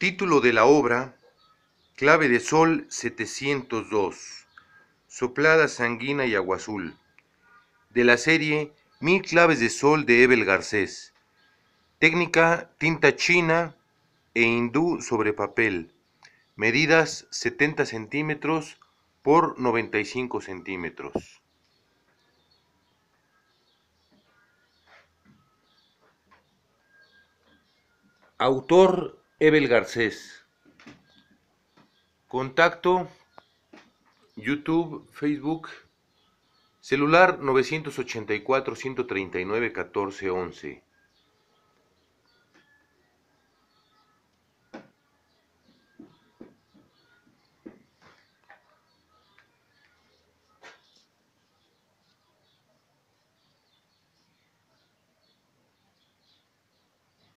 Título de la obra, Clave de Sol 702, Soplada Sanguina y Agua Azul, de la serie Mil Claves de Sol de Ebel Garcés. Técnica tinta china e hindú sobre papel. Medidas 70 centímetros por 95 centímetros. Autor Evel Garcés. Contacto YouTube, Facebook, celular 984 139 1411